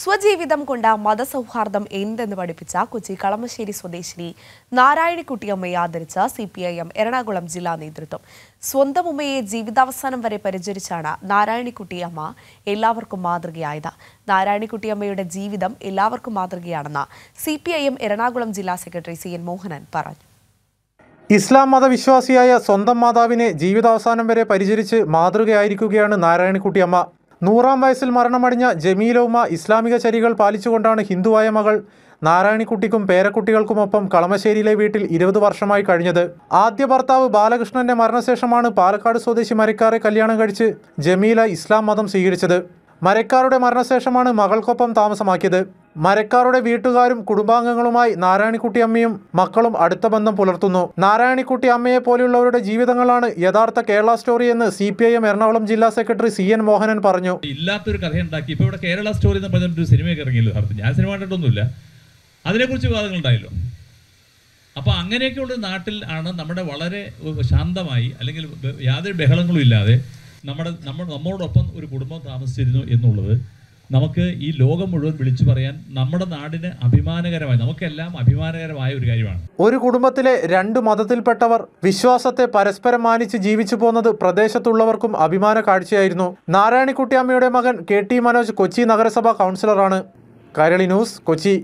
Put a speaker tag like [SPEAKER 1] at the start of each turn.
[SPEAKER 1] സ്വജീവിതം കൊണ്ട മതസൗഹാർദ്ദം എന്തെന്ന് പഠിപ്പിച്ച കൊച്ചി കളമശ്ശേരി സ്വദേശിനി നാരായണിക്കുട്ടിയമ്മയെ ആദരിച്ച C P I M Ernakulam ജില്ലാ നേതൃത്വം സ്വന്തം ഉമ്മയെ ജീവിതാവസാനം വരെ പരിചരിച്ചാണ് നാരായണിക്കുട്ടിയമ്മ എല്ലാവർക്കും മാതൃകയായത് നാരായണിക്കുട്ടിയമ്മയുടെ ജീവിതം എല്ലാവർക്കും മാതൃകയാണെന്ന് C P I M Ernakulam ജില്ലാ സെക്രട്ടറി സി എൻ മോഹനൻ പറഞ്ഞു
[SPEAKER 2] ഇസ്ലാം മതവിശ്വാസിയായ സ്വന്തം മാതാവിനെ ജീവിതാവസാനം വരെ പരിചരിച്ച് മാതൃകയായിരിക്കുകയാണ് നാരായണിക്കുട്ടിയമ്മ നൂറാം വയസ്സിൽ മരണമടിഞ്ഞ ജമീലൗമ ഇസ്ലാമിക ചരികൾ പാലിച്ചുകൊണ്ടാണ് ഹിന്ദുവായ മകൾ നാരായണിക്കുട്ടിക്കും പേരക്കുട്ടികൾക്കുമൊപ്പം കളമശ്ശേരിയിലെ വീട്ടിൽ ഇരുപത് വർഷമായി കഴിഞ്ഞത് ആദ്യ ഭർത്താവ് ബാലകൃഷ്ണന്റെ മരണശേഷമാണ് പാലക്കാട് സ്വദേശി മരിക്കാറെ കല്യാണം കഴിച്ച് ജമീല ഇസ്ലാം മതം സ്വീകരിച്ചത് മരക്കാരുടെ മരണശേഷമാണ് മകൾക്കൊപ്പം താമസമാക്കിയത് മരക്കാരുടെ വീട്ടുകാരും കുടുംബാംഗങ്ങളുമായി നാരായണിക്കുട്ടി അമ്മയും മക്കളും അടുത്ത ബന്ധം പുലർത്തുന്നു നാരായണിക്കുട്ടി അമ്മയെ പോലെയുള്ളവരുടെ ജീവിതങ്ങളാണ് യഥാർത്ഥ കേരള സ്റ്റോറി എന്ന് C P I M Ernakulam ജില്ലാ സെക്രട്ടറി സി എൻ മോഹനൻ പറഞ്ഞു
[SPEAKER 3] ഇല്ലാത്തൊരു കഥയുണ്ടാക്കി ഇപ്പൊ ഇവിടെ കേരള സ്റ്റോറി എന്ന് പറഞ്ഞൊരു സിനിമയൊക്കെ ഇറങ്ങിയല്ലോ അർത്ഥം ഞാൻ സിനിമ കണ്ടിട്ടൊന്നുമില്ല അതിനെക്കുറിച്ച് വിവാദങ്ങൾ ഉണ്ടായല്ലോ അപ്പോൾ അങ്ങനെയൊക്കെയുള്ള നാട്ടിൽ ആണ് നമ്മുടെ വളരെ ശാന്തമായി അല്ലെങ്കിൽ യാതൊരു ബഹളങ്ങളും ഇല്ലാതെ നമ്മുടെ നമ്മൾ നമ്മളോടൊപ്പം ഒരു കുടുംബം താമസിച്ചിരുന്നു എന്നുള്ളത് നമുക്ക് ഈ ലോകം മുഴുവൻ വിളിച്ചു പറയാൻ നമ്മുടെ നാടിന് അഭിമാനകരമായി നമുക്കെല്ലാം അഭിമാനകരമായ
[SPEAKER 2] ഒരു കാര്യമാണ് ഒരു കുടുംബത്തിലെ രണ്ട് മതത്തിൽപ്പെട്ടവർ വിശ്വാസത്തെ പരസ്പരം മാനിച്ച് ജീവിച്ചു പോന്നത് പ്രദേശത്തുള്ളവർക്കും അഭിമാന കാഴ്ചയായിരുന്നു നാരായണിക്കുട്ടിയമ്മയുടെ മകൻ കെ ടി മനോജ് കൊച്ചി നഗരസഭാ കൗൺസിലറാണ് കരളി ന്യൂസ് കൊച്ചി